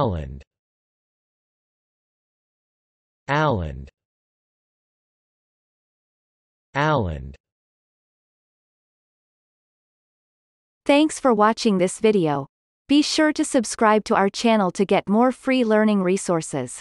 Alland Alland Alland Thanks for watching this video. Be sure to subscribe to our channel to get more free learning resources.